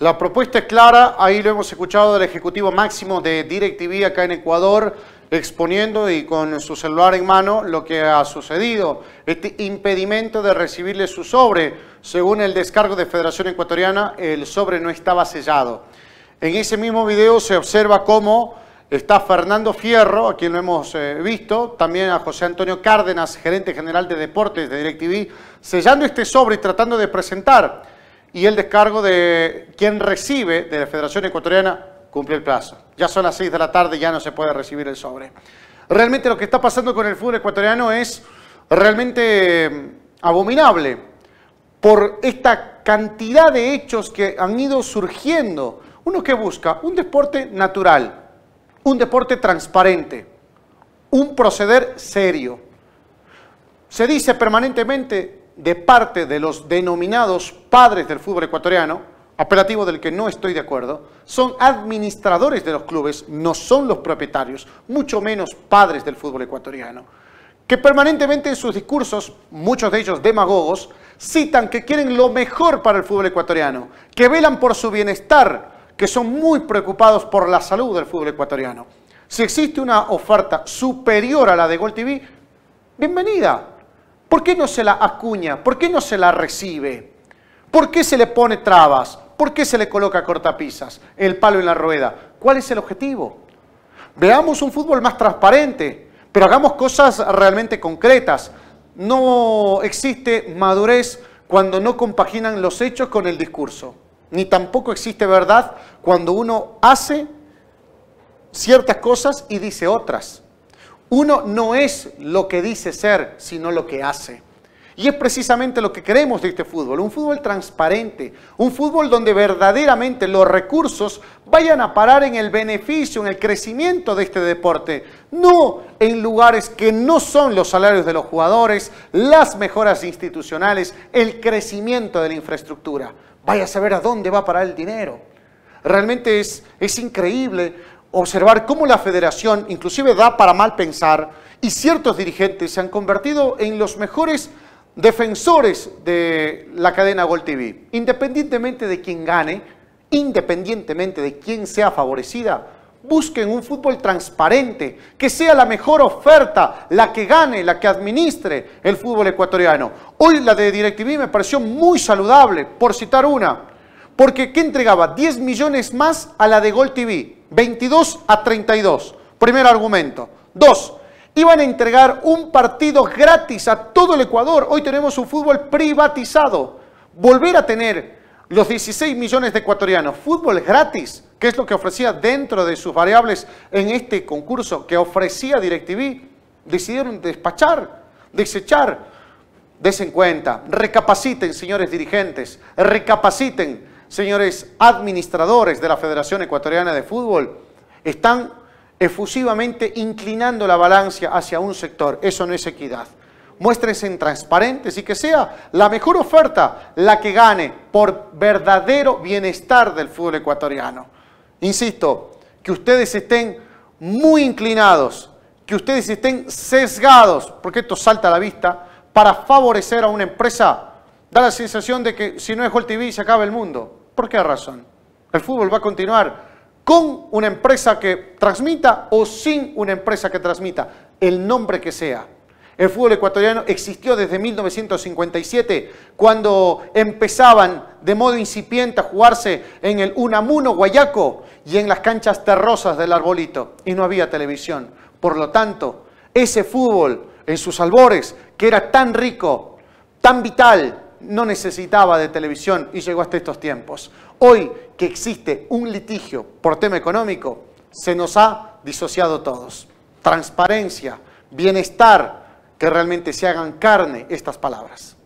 La propuesta es clara, ahí lo hemos escuchado del Ejecutivo Máximo de DirecTV acá en Ecuador, exponiendo y con su celular en mano lo que ha sucedido. Este impedimento de recibirle su sobre, según el descargo de Federación Ecuatoriana, el sobre no estaba sellado. En ese mismo video se observa cómo está Fernando Fierro, a quien lo hemos eh, visto, también a José Antonio Cárdenas, gerente general de deportes de DirecTV, sellando este sobre y tratando de presentar y el descargo de quien recibe de la Federación Ecuatoriana cumple el plazo. Ya son las 6 de la tarde, ya no se puede recibir el sobre. Realmente lo que está pasando con el fútbol ecuatoriano es realmente mm, abominable por esta cantidad de hechos que han ido surgiendo. Uno que busca un deporte natural, un deporte transparente, un proceder serio. Se dice permanentemente de parte de los denominados padres del fútbol ecuatoriano, apelativo del que no estoy de acuerdo, son administradores de los clubes, no son los propietarios, mucho menos padres del fútbol ecuatoriano, que permanentemente en sus discursos, muchos de ellos demagogos, citan que quieren lo mejor para el fútbol ecuatoriano, que velan por su bienestar, que son muy preocupados por la salud del fútbol ecuatoriano. Si existe una oferta superior a la de Gol TV, bienvenida, ¿Por qué no se la acuña? ¿Por qué no se la recibe? ¿Por qué se le pone trabas? ¿Por qué se le coloca cortapisas? El palo en la rueda. ¿Cuál es el objetivo? Veamos un fútbol más transparente, pero hagamos cosas realmente concretas. No existe madurez cuando no compaginan los hechos con el discurso, ni tampoco existe verdad cuando uno hace ciertas cosas y dice otras. Uno no es lo que dice ser, sino lo que hace. Y es precisamente lo que queremos de este fútbol, un fútbol transparente, un fútbol donde verdaderamente los recursos vayan a parar en el beneficio, en el crecimiento de este deporte, no en lugares que no son los salarios de los jugadores, las mejoras institucionales, el crecimiento de la infraestructura. Vaya a saber a dónde va a parar el dinero. Realmente es, es increíble observar cómo la federación inclusive da para mal pensar y ciertos dirigentes se han convertido en los mejores defensores de la cadena Gol TV. Independientemente de quién gane, independientemente de quién sea favorecida, busquen un fútbol transparente, que sea la mejor oferta, la que gane, la que administre el fútbol ecuatoriano. Hoy la de DirecTV me pareció muy saludable, por citar una, porque ¿qué entregaba 10 millones más a la de Gol TV 22 a 32. Primer argumento. Dos, iban a entregar un partido gratis a todo el Ecuador. Hoy tenemos un fútbol privatizado. Volver a tener los 16 millones de ecuatorianos fútbol gratis, que es lo que ofrecía dentro de sus variables en este concurso que ofrecía DirecTV, decidieron despachar, desechar. Desen cuenta, recapaciten, señores dirigentes, recapaciten señores administradores de la Federación Ecuatoriana de Fútbol, están efusivamente inclinando la balanza hacia un sector. Eso no es equidad. Muéstrense en transparentes y que sea la mejor oferta la que gane por verdadero bienestar del fútbol ecuatoriano. Insisto, que ustedes estén muy inclinados, que ustedes estén sesgados, porque esto salta a la vista, para favorecer a una empresa, da la sensación de que si no es Gol TV se acaba el mundo. ¿Por qué razón? El fútbol va a continuar con una empresa que transmita o sin una empresa que transmita, el nombre que sea. El fútbol ecuatoriano existió desde 1957, cuando empezaban de modo incipiente a jugarse en el Unamuno Guayaco y en las canchas terrosas del arbolito, y no había televisión. Por lo tanto, ese fútbol en sus albores, que era tan rico, tan vital, no necesitaba de televisión y llegó hasta estos tiempos. Hoy que existe un litigio por tema económico, se nos ha disociado todos. Transparencia, bienestar, que realmente se hagan carne estas palabras.